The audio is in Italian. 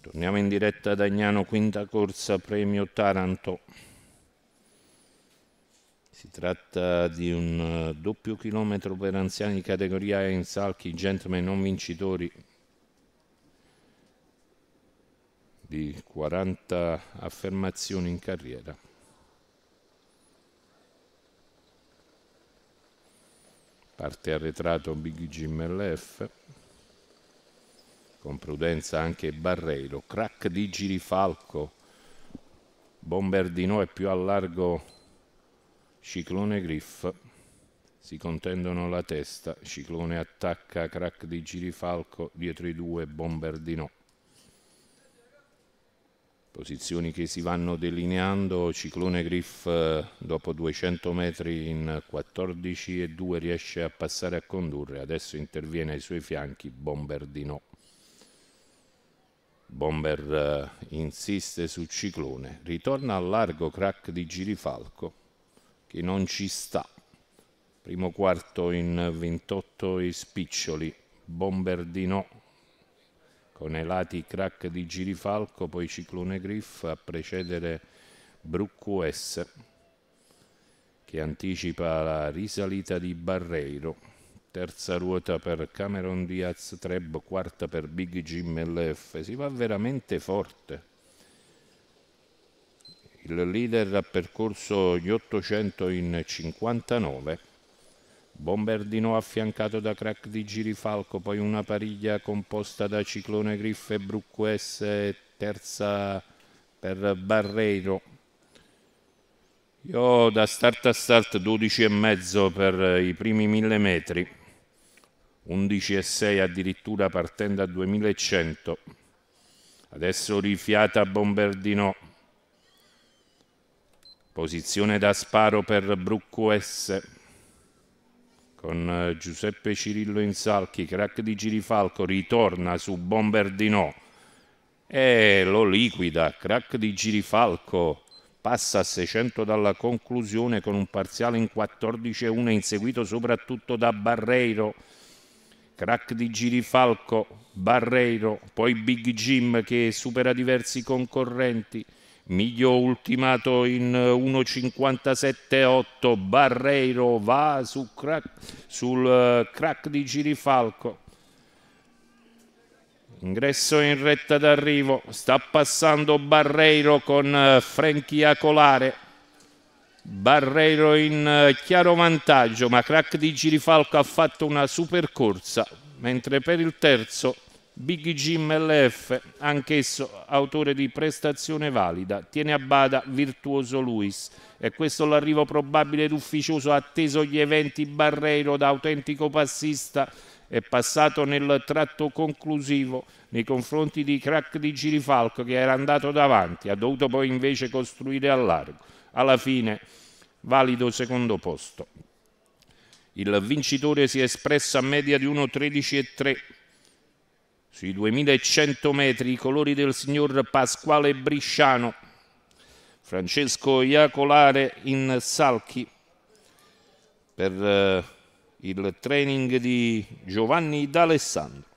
Torniamo in diretta ad Agnano, quinta corsa, premio Taranto. Si tratta di un eh, doppio chilometro per anziani categoria in salchi, gentleman non vincitori di 40 affermazioni in carriera. Parte arretrato Big Jim LF con prudenza anche Barreiro, crack di Girifalco, Bomberdino e più a largo Ciclone Griff, si contendono la testa, Ciclone attacca crack di Girifalco, dietro i due Bomberdino. Posizioni che si vanno delineando, Ciclone Griff eh, dopo 200 metri in 14 e 2 riesce a passare a condurre, adesso interviene ai suoi fianchi Bomberdino. Bomber eh, insiste sul Ciclone, ritorna al largo crack di Girifalco che non ci sta. Primo quarto in 28 e spiccioli, Bomber di no. Con i lati crack di Girifalco, poi Ciclone Griff a precedere Brucco S che anticipa la risalita di Barreiro terza ruota per Cameron Diaz Treb, quarta per Big Jim LF, si va veramente forte. Il leader ha percorso gli 800 in 59, Bomberdino affiancato da crack di Girifalco, poi una pariglia composta da Ciclone Griff e Brucco S, terza per Barreiro. Io da start a start 12,5 per i primi mille metri. 11,6 addirittura partendo a 2100. Adesso rifiata Bomberdino. Posizione da sparo per Brucco S. Con eh, Giuseppe Cirillo in salchi, crack di Girifalco, ritorna su Bomberdino. E lo liquida, crack di Girifalco. Passa a 600 dalla conclusione con un parziale in 14-1, inseguito soprattutto da Barreiro crack di Girifalco, Barreiro, poi Big Jim che supera diversi concorrenti. Miglio ultimato in 1.57.8, Barreiro va su crack, sul eh, crack di Girifalco. Ingresso in retta d'arrivo, sta passando Barreiro con eh, Frenchia Colare Barreiro in eh, chiaro vantaggio, ma crack di Girifalco ha fatto una super corsa, mentre per il terzo Big Jim LF, anch'esso autore di prestazione valida, tiene a bada virtuoso Luis e questo l'arrivo probabile ed ufficioso atteso gli eventi Barreiro da autentico passista è passato nel tratto conclusivo nei confronti di crack di Girifalco che era andato davanti, ha dovuto poi invece costruire a largo alla fine valido secondo posto. Il vincitore si è espresso a media di 1.13,3. Sui 2100 metri i colori del signor Pasquale Brisciano, Francesco Iacolare in Salchi per eh, il training di Giovanni D'Alessandro.